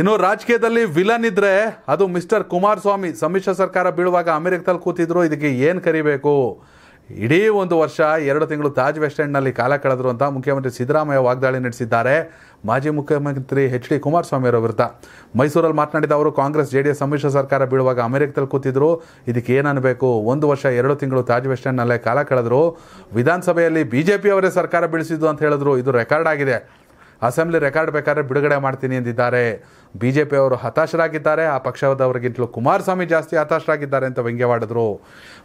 ಇನ್ನು ರಾಜಕೀಯದಲ್ಲಿ ವಿಲನ್ ಇದ್ರೆ ಅದು ಮಿಸ್ಟರ್ ಕುಮಾರಸ್ವಾಮಿ ಸಮ್ಮಿಶ್ರ ಸರ್ಕಾರ ಬೀಳುವಾಗ ಅಮೆರಿಕದಲ್ಲಿ ಕೂತಿದ್ರು ಇದಕ್ಕೆ ಏನು ಕರಿಬೇಕು ಇಡೀ ಒಂದು ವರ್ಷ ಎರಡು ತಿಂಗಳು ತಾಜ್ ವೆಸ್ಟ್ ಎಂಡ್ನಲ್ಲಿ ಕಾಲ ಕಳೆದ್ರು ಅಂತ ಮುಖ್ಯಮಂತ್ರಿ ಸಿದ್ದರಾಮಯ್ಯ ವಾಗ್ದಾಳಿ ನಡೆಸಿದ್ದಾರೆ ಮಾಜಿ ಮುಖ್ಯಮಂತ್ರಿ ಎಚ್ ಡಿ ಕುಮಾರಸ್ವಾಮಿ ಅವರ ವಿರುದ್ಧ ಮೈಸೂರಲ್ಲಿ ಮಾತನಾಡಿದ ಅವರು ಕಾಂಗ್ರೆಸ್ ಜೆ ಡಿ ಎಸ್ ಸಮ್ಮಿಶ್ರ ಸರ್ಕಾರ ಬೀಳುವಾಗ ಅಮೆರಿಕದಲ್ಲಿ ಕೂತಿದ್ರು ಇದಕ್ಕೆ ಏನನ್ನಬೇಕು ಒಂದು ವರ್ಷ ಎರಡು ತಿಂಗಳು ತಾಜ್ ವೆಸ್ಟ್ ಎಂಡ್ನಲ್ಲೇ ಕಾಲ ಕಳೆದ್ರು ವಿಧಾನಸಭೆಯಲ್ಲಿ ಬಿ ಜೆ ಪಿ ಅವರೇ ಸರ್ಕಾರ ಬೀಳಿಸಿದ್ದು ಅಂತ ಹೇಳಿದ್ರು ಇದು ರೆಕಾರ್ಡ್ ಆಗಿದೆ ಅಸೆಂಬ್ಲಿ ರೆಕಾರ್ಡ್ ಬೇಕಾದ್ರೆ ಬಿಡುಗಡೆ ಮಾಡ್ತೀನಿ ಎಂದಿದ್ದಾರೆ ಬಿ ಜೆ ಅವರು ಹತಾಶರಾಗಿದ್ದಾರೆ ಆ ಪಕ್ಷದವರಿಗಿಂತಲೂ ಕುಮಾರಸ್ವಾಮಿ ಜಾಸ್ತಿ ಹತಾಶರಾಗಿದ್ದಾರೆ ಅಂತ ವ್ಯಂಗ್ಯವಾಡಿದ್ರು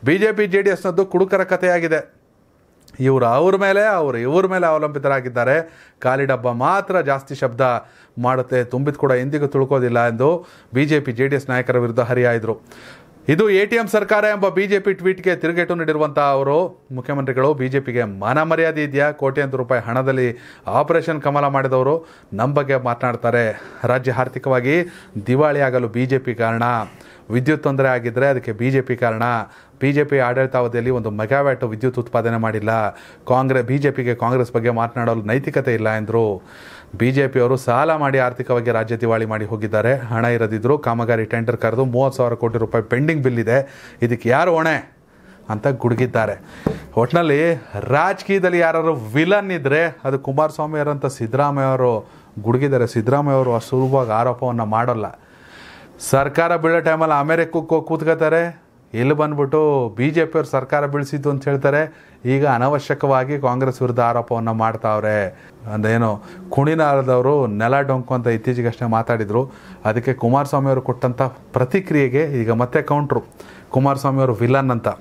B J P J D ಎಸ್ನದ್ದು ಕುಡುಕರ ಕಥೆಯಾಗಿದೆ ಇವರು ಅವ್ರ ಮೇಲೆ ಅವರು ಇವ್ರ ಮೇಲೆ ಅವಲಂಬಿತರಾಗಿದ್ದಾರೆ ಕಾಲಿಡಬ್ಬ ಮಾತ್ರ ಜಾಸ್ತಿ ಶಬ್ದ ಮಾಡುತ್ತೆ ತುಂಬಿದ ಕೂಡ ಎಂದಿಗೂ ತುಳ್ಕೋದಿಲ್ಲ ಎಂದು B J P J D S ನಾಯಕರ ವಿರುದ್ಧ ಹರಿಯಾಯಿದ್ರು ಇದು ಎ ಟಿ ಎಂ ಸರ್ಕಾರ ಎಂಬ ಬಿಜೆಪಿ ಟ್ವೀಟ್ಗೆ ತಿರುಗೇಟು ನೀಡಿರುವಂತಹ ಅವರು ಮುಖ್ಯಮಂತ್ರಿಗಳು ಬಿಜೆಪಿಗೆ ಮಾನ ಮರ್ಯಾದೆ ಇದೆಯಾ ಕೋಟ್ಯಂತರ ರೂಪಾಯಿ ಹಣದಲ್ಲಿ ಆಪರೇಷನ್ ಕಮಲ ಮಾಡಿದವರು ನಮ್ಮ ಬಗ್ಗೆ ಮಾತನಾಡ್ತಾರೆ ರಾಜ್ಯ ಆರ್ಥಿಕವಾಗಿ ದಿವಾಳಿಯಾಗಲು ಆಗಲು ಬಿಜೆಪಿ ಕಾರಣ ವಿದ್ಯುತ್ ತೊಂದರೆ ಆಗಿದ್ದರೆ ಅದಕ್ಕೆ ಬಿ ಜೆ ಪಿ ಕಾರಣ ಬಿ ಜೆ ಪಿ ಆಡಳಿತಾವಧಿಯಲ್ಲಿ ಒಂದು ಮೆಗಾವ್ಯಾಟ್ ವಿದ್ಯುತ್ ಉತ್ಪಾದನೆ ಮಾಡಿಲ್ಲ ಕಾಂಗ್ರೆಸ್ ಬಿ ಜೆ ಪಿಗೆ ಕಾಂಗ್ರೆಸ್ ಬಗ್ಗೆ ಮಾತನಾಡಲು ನೈತಿಕತೆ ಇಲ್ಲ ಎಂದರು ಬಿ ಜೆ ಪಿಯವರು ಸಾಲ ಮಾಡಿ ಆರ್ಥಿಕವಾಗಿ ರಾಜ್ಯ ದಿವಾಳಿ ಮಾಡಿ ಹೋಗಿದ್ದಾರೆ ಹಣ ಇರದಿದ್ದರು ಕಾಮಗಾರಿ ಟೆಂಡರ್ ಕರೆದು ಮೂವತ್ತು ಸಾವಿರ ಕೋಟಿ ರೂಪಾಯಿ ಪೆಂಡಿಂಗ್ ಬಿಲ್ ಇದೆ ಇದಕ್ಕೆ ಯಾರು ಹೊಣೆ ಅಂತ ಗುಡುಗಿದ್ದಾರೆ ಒಟ್ನಲ್ಲಿ ರಾಜಕೀಯದಲ್ಲಿ ಯಾರು ವಿಲನ್ ಇದ್ದರೆ ಅದು ಕುಮಾರಸ್ವಾಮಿ ಅವರಂತ ಸಿದ್ದರಾಮಯ್ಯ ಅವರು ಗುಡುಗಿದ್ದಾರೆ ಸಿದ್ದರಾಮಯ್ಯ ಅವರು ಅಸುಲಭವಾಗಿ ಆರೋಪವನ್ನು ಮಾಡೋಲ್ಲ ಸರ್ಕಾರ ಬೀಳೋ ಟೈಮಲ್ಲಿ ಅಮೆರಿಕಕ್ಕೆ ಹೋಗಿ ಕೂತ್ಕೋತಾರೆ ಇಲ್ಲಿ ಬಂದ್ಬಿಟ್ಟು ಬಿ ಜೆ ಪಿಯವ್ರು ಸರ್ಕಾರ ಬೀಳಿಸಿದ್ದು ಅಂತ ಹೇಳ್ತಾರೆ ಈಗ ಅನವಶ್ಯಕವಾಗಿ ಕಾಂಗ್ರೆಸ್ ವಿರುದ್ಧ ಆರೋಪವನ್ನು ಮಾಡ್ತಾವ್ರೆ ಅಂದೇನು ಕುಣಿನಾರದವರು ನೆಲ ಡೊಂಕು ಅಂತ ಇತ್ತೀಚೆಗಷ್ಟೇ ಮಾತಾಡಿದರು ಅದಕ್ಕೆ ಕುಮಾರಸ್ವಾಮಿಯವರು ಕೊಟ್ಟಂಥ ಪ್ರತಿಕ್ರಿಯೆಗೆ ಈಗ ಮತ್ತೆ ಕೌಂಟ್ರು ಕುಮಾರಸ್ವಾಮಿಯವರು ವಿಲನ್ ಅಂತ